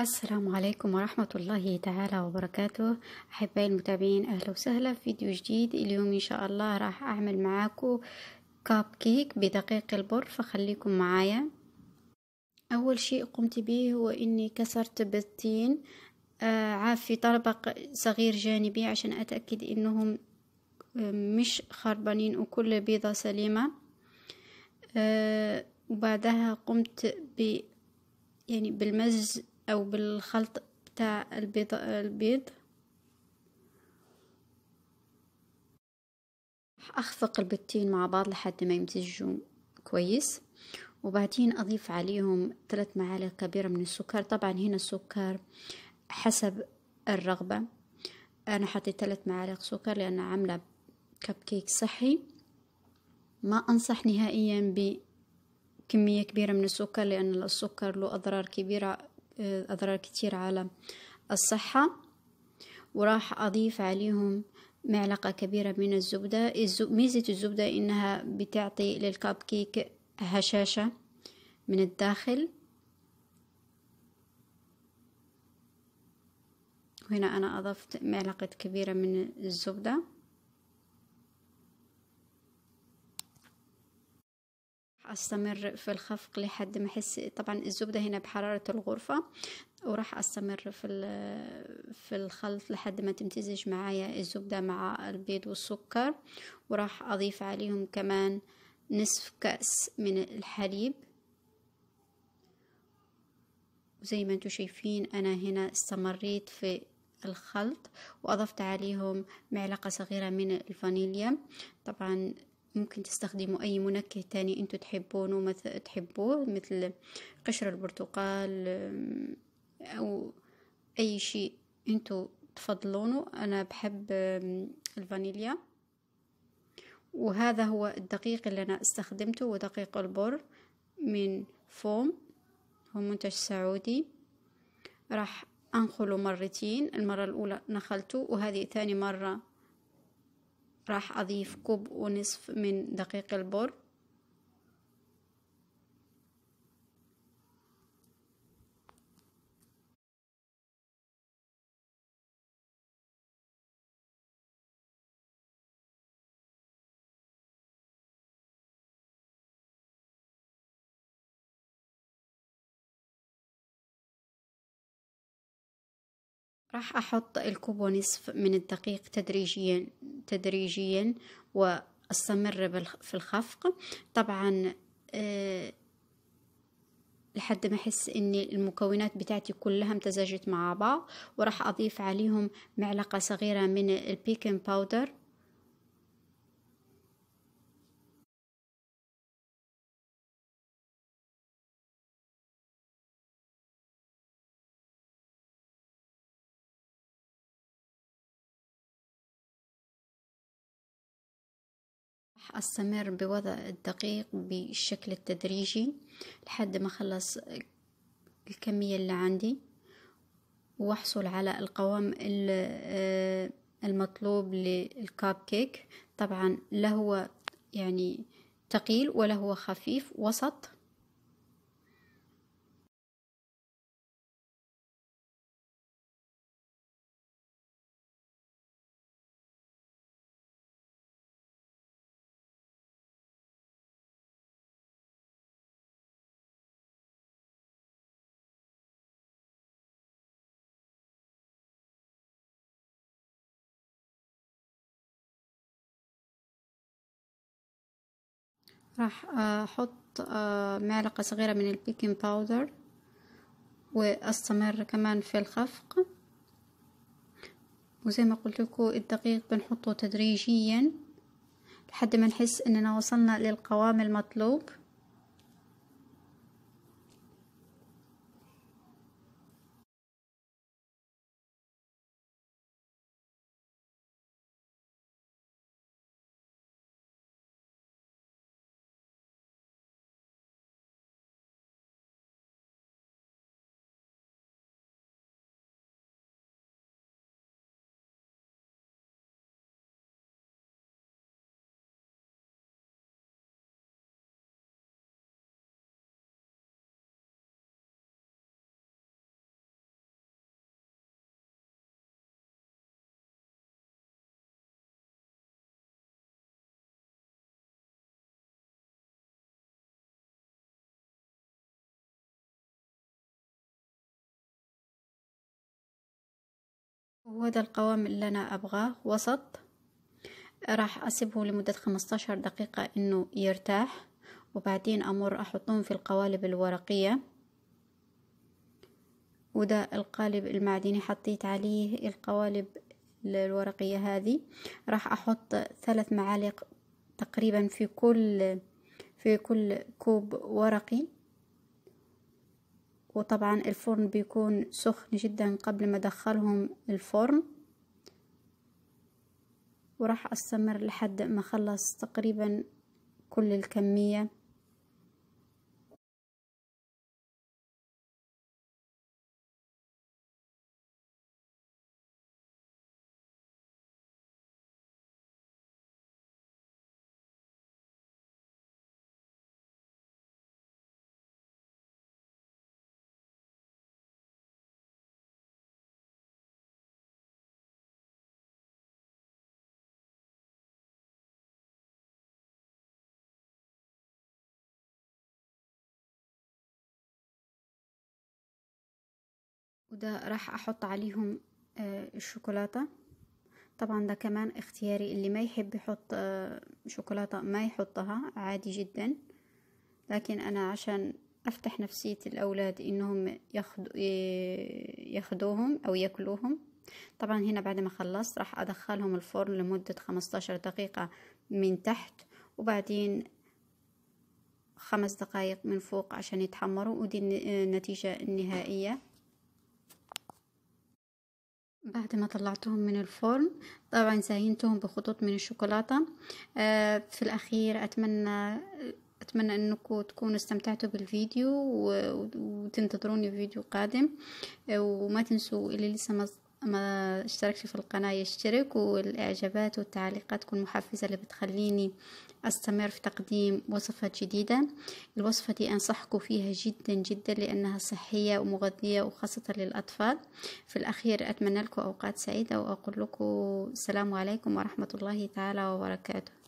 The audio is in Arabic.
السلام عليكم ورحمة الله تعالى وبركاته أحبائي المتابعين أهلا وسهلا في فيديو جديد اليوم إن شاء الله راح أعمل معاكم كاب كيك بدقيق البر فخليكم معايا أول شيء قمت به هو أني كسرت بالتين آه، عاف في طبق صغير جانبي عشان أتأكد أنهم آه، مش خربانين وكل بيضة سليمة آه، وبعدها قمت ب يعني بالمزج او بالخلط بتاع البيض البيض اخفق البيضتين مع بعض لحد ما يمتزجوا كويس وبعدين اضيف عليهم ثلاث معالق كبيره من السكر طبعا هنا السكر حسب الرغبه انا حطيت ثلاث معالق سكر لان عامله كب كيك صحي ما انصح نهائيا بكميه كبيره من السكر لان السكر له اضرار كبيره آه، أضرار كتير على الصحة وراح أضيف عليهم معلقة كبيرة من الزبدة ميزة الزبدة إنها بتعطي للكاب كيك هشاشة من الداخل وهنا أنا أضفت معلقة كبيرة من الزبدة أستمر في الخفق لحد ما أحس طبعا الزبدة هنا بحرارة الغرفة وراح أستمر في في الخلط لحد ما تمتزج معايا الزبدة مع البيض والسكر وراح أضيف عليهم كمان نصف كأس من الحليب وزي ما انتم شايفين أنا هنا استمريت في الخلط وأضفت عليهم معلقة صغيرة من الفانيليا طبعا ممكن تستخدموا أي منكه تاني أنتوا تحبونه مثل تحبوه مثل قشر البرتقال أو أي شيء أنتوا تفضلونه أنا بحب الفانيليا وهذا هو الدقيق اللي أنا استخدمته ودقيق البر من فوم هو منتج سعودي راح أنخله مرتين المرة الأولى نخلته وهذه ثاني مرة راح أضيف كوب ونصف من دقيق البر راح أحط الكوب ونصف من الدقيق تدريجيا تدريجيا وأستمر في الخفق طبعا آه، لحد ما أحس إن المكونات بتاعتي كلها امتزجت مع بعض وراح أضيف عليهم معلقة صغيرة من البيكنج باودر راح أستمر بوضع الدقيق بالشكل التدريجي لحد ما أخلص الكمية اللي عندي وأحصل على القوام آه، المطلوب للكاب كيك طبعا لا هو يعني تقيل ولا هو خفيف وسط راح أحط آه، معلقة صغيرة من البيكنج باودر وأستمر كمان في الخفق وزي ما قلت لكم الدقيق بنحطه تدريجيا لحد ما نحس اننا وصلنا للقوام المطلوب وهذا ده القوام اللي انا ابغاه وسط راح اسيبه لمدة خمستاشر دقيقة انه يرتاح وبعدين امر احطهم في القوالب الورقية وده القالب المعدني حطيت عليه القوالب الورقية هذه راح احط ثلاث معالق تقريبا في كل في كل كوب ورقي وطبعا الفرن بيكون سخن جدا قبل ما ادخلهم الفرن وراح استمر لحد ما اخلص تقريبا كل الكمية وده راح احط عليهم آه، الشوكولاتة طبعا ده كمان اختياري اللي ما يحب يحط آه، شوكولاتة ما يحطها عادي جدا لكن انا عشان افتح نفسية الاولاد انهم ياخدو ياخدوهم او ياكلوهم طبعا هنا بعد ما خلصت راح ادخلهم الفرن لمدة 15 دقيقة من تحت وبعدين خمس دقايق من فوق عشان يتحمروا ودي النتيجة آه، النهائية بعد ما طلعتهم من الفرن طبعا زينتهم بخطوط من الشوكولاتة آه في الأخير أتمنى أتمنى أنكم تكونوا استمتعتوا بالفيديو وتنتظروني في فيديو قادم آه، وما تنسوا اللي لسه ما ما اشتركتش في القناة يشترك والإعجابات والتعليقات تكون محفزة اللي بتخليني أستمر في تقديم وصفات جديدة الوصفة دي أنصحكم فيها جدا جدا لأنها صحية ومغذية وخاصة للأطفال في الأخير أتمنى لكم أوقات سعيدة وأقول لكم السلام عليكم ورحمة الله تعالى وبركاته